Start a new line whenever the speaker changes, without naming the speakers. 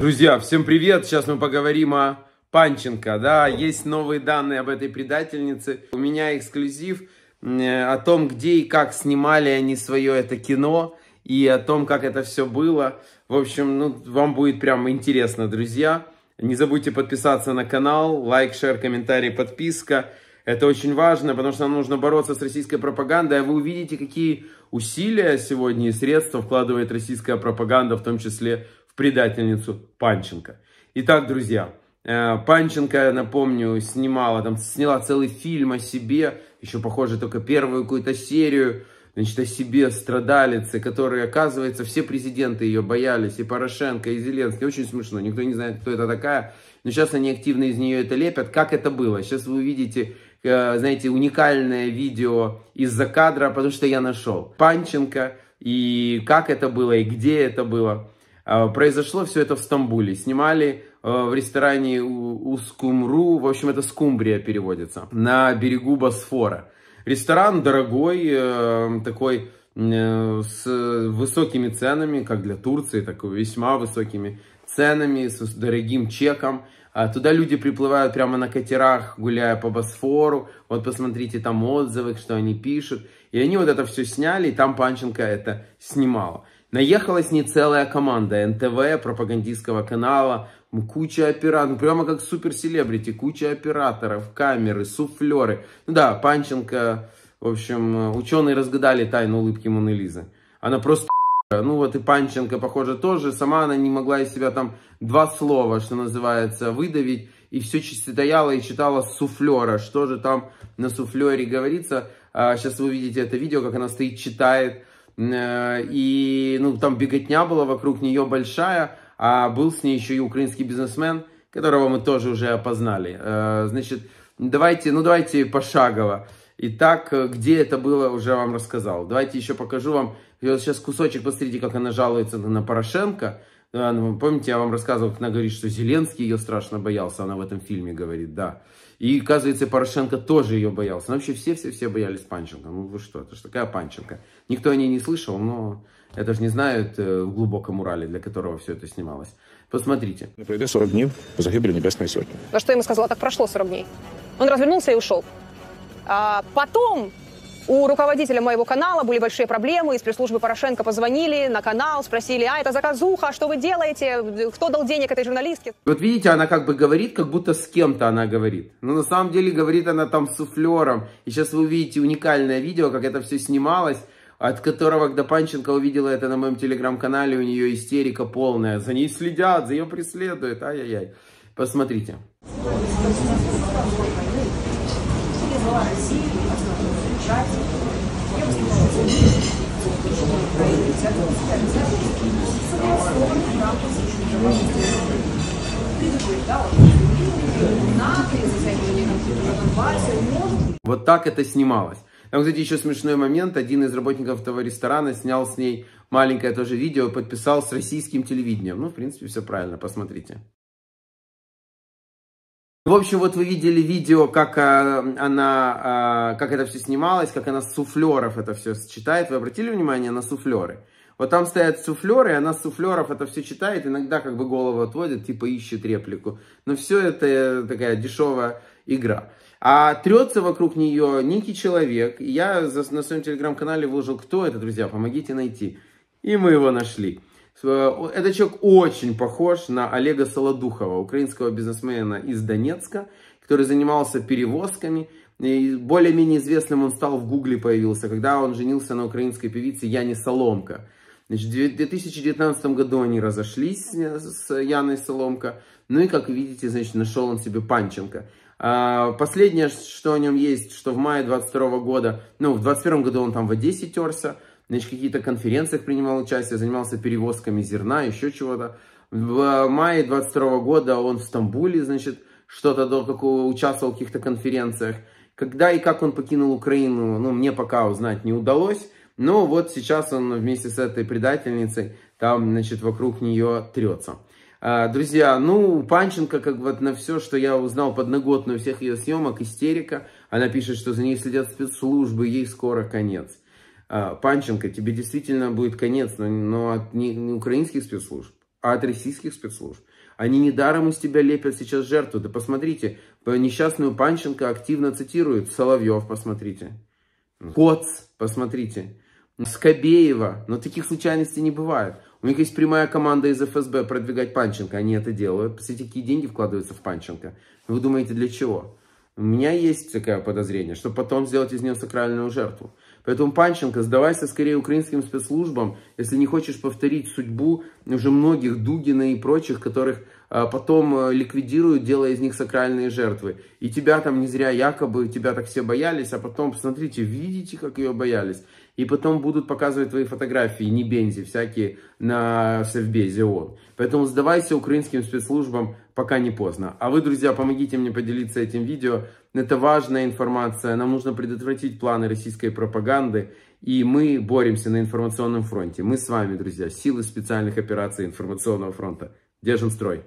Друзья, всем привет! Сейчас мы поговорим о Панченко. Да, есть новые данные об этой предательнице. У меня эксклюзив э, о том, где и как снимали они свое это кино и о том, как это все было. В общем, ну, вам будет прям интересно, друзья. Не забудьте подписаться на канал, лайк, шер, комментарий, подписка. Это очень важно, потому что нам нужно бороться с российской пропагандой. А вы увидите, какие усилия сегодня и средства вкладывает российская пропаганда, в том числе предательницу Панченко. Итак, друзья, э, Панченко, напомню, снимала, там сняла целый фильм о себе, еще, похоже, только первую какую-то серию, значит, о себе страдалицы, которые, оказывается, все президенты ее боялись, и Порошенко, и Зеленский. Очень смешно, никто не знает, кто это такая. Но сейчас они активно из нее это лепят. Как это было? Сейчас вы увидите, э, знаете, уникальное видео из-за кадра, потому что я нашел. Панченко, и как это было, и где это было. А, произошло все это в Стамбуле. Снимали а, в ресторане Ускумру, в общем, это Скумбрия переводится, на берегу Босфора. Ресторан дорогой, э, такой э, с высокими ценами, как для Турции, так весьма высокими ценами, с дорогим чеком. А туда люди приплывают прямо на катерах, гуляя по Босфору. Вот посмотрите там отзывы, что они пишут. И они вот это все сняли, и там Панченко это снимала. Наехала с ней целая команда НТВ, пропагандистского канала, куча операторов, ну, прямо как суперселебрити, куча операторов, камеры, суфлеры. Ну да, Панченко, в общем, э, ученые разгадали тайну улыбки Моны Лизы. Она просто ну вот и Панченко, похоже, тоже. Сама она не могла из себя там два слова, что называется, выдавить. И все стояла и читала суфлера. Что же там на суфлере говорится. А, сейчас вы увидите это видео, как она стоит, читает Э, и ну, там беготня была вокруг нее большая, а был с ней еще и украинский бизнесмен, которого мы тоже уже опознали. Э, значит, давайте, ну давайте пошагово. Итак, где это было, уже вам рассказал. Давайте еще покажу вам, вот сейчас кусочек, посмотрите, как она жалуется на Порошенко, а, ну, помните, я вам рассказывал, она говорит, что Зеленский ее страшно боялся, она в этом фильме говорит, да. И, оказывается, Порошенко тоже ее боялся. Ну, вообще все-все-все боялись Панченко. Ну, вы что, это же такая Панченко. Никто о ней не слышал, но это же не знают э, в глубоком Урале, для которого все это снималось. Посмотрите. Пройдя 40 дней за небесные Сотни. За что я ему сказала, так прошло 40 дней. Он развернулся и ушел. А потом у руководителя моего канала были большие проблемы, из пресс-службы Порошенко позвонили на канал, спросили, а это заказуха, а что вы делаете, кто дал денег этой журналистке? Вот видите, она как бы говорит, как будто с кем-то она говорит. Но на самом деле говорит она там с суфлером. И сейчас вы увидите уникальное видео, как это все снималось от которого, когда Панченко увидела это на моем телеграм-канале, у нее истерика полная. За ней следят, за ее преследуют. Ай-яй-яй. Посмотрите. Россия вот так это снималось. Там, кстати, еще смешной момент. Один из работников того ресторана снял с ней маленькое тоже видео, подписал с российским телевидением. Ну, в принципе, все правильно, посмотрите. В общем, вот вы видели видео, как а, она, а, как это все снималось, как она с суфлеров это все читает. Вы обратили внимание на суфлеры? Вот там стоят суфлеры, и она с суфлеров это все читает, иногда как бы голову отводит, типа ищет реплику. Но все это э, такая дешевая игра. А трется вокруг нее некий человек. Я на своем телеграм-канале выложил, кто это, друзья, помогите найти. И мы его нашли. Э, этот человек очень похож на Олега Солодухова, украинского бизнесмена из Донецка, который занимался перевозками. И более-менее известным он стал в Гугле появился, когда он женился на украинской певице Яне Соломко. Значит, в 2019 году они разошлись э, с Яной Соломко. Ну и, как видите, значит, нашел он себе Панченко. А, последнее, что о нем есть, что в мае 22 года, ну, в 21 году он там в Одессе терся, значит, какие то конференциях принимал участие, занимался перевозками зерна, еще чего-то. В э, мае 22 года он в Стамбуле, значит, что-то до какого участвовал в каких-то конференциях. Когда и как он покинул Украину, ну, мне пока узнать не удалось. Но вот сейчас он вместе с этой предательницей там, значит, вокруг нее трется. А, друзья, ну, Панченко, как вот на все, что я узнал подноготную всех ее съемок, истерика. Она пишет, что за ней следят спецслужбы, ей скоро конец. А, панченко, тебе действительно будет конец, но, но от не, не украинских спецслужб, а от российских спецслужб. Они недаром из тебя лепят сейчас жертву. Да посмотрите, несчастную Панченко активно цитируют Соловьев, посмотрите. Коц, посмотрите. Скобеева. Но таких случайностей не бывает. У них есть прямая команда из ФСБ продвигать Панченко. Они это делают. Посмотрите, какие деньги вкладываются в Панченко. Вы думаете, для чего? У меня есть такое подозрение, что потом сделать из нее сакральную жертву. Поэтому, Панченко, сдавайся скорее украинским спецслужбам, если не хочешь повторить судьбу уже многих Дугина и прочих, которых а, потом а, ликвидируют, делая из них сакральные жертвы. И тебя там не зря якобы, тебя так все боялись, а потом, посмотрите, видите, как ее боялись. И потом будут показывать твои фотографии, не бензи, всякие на совбезе он. Поэтому сдавайся украинским спецслужбам, пока не поздно. А вы, друзья, помогите мне поделиться этим видео. Это важная информация. Нам нужно предотвратить планы российской пропаганды. И мы боремся на информационном фронте. Мы с вами, друзья, силы специальных операций информационного фронта. Держим строй.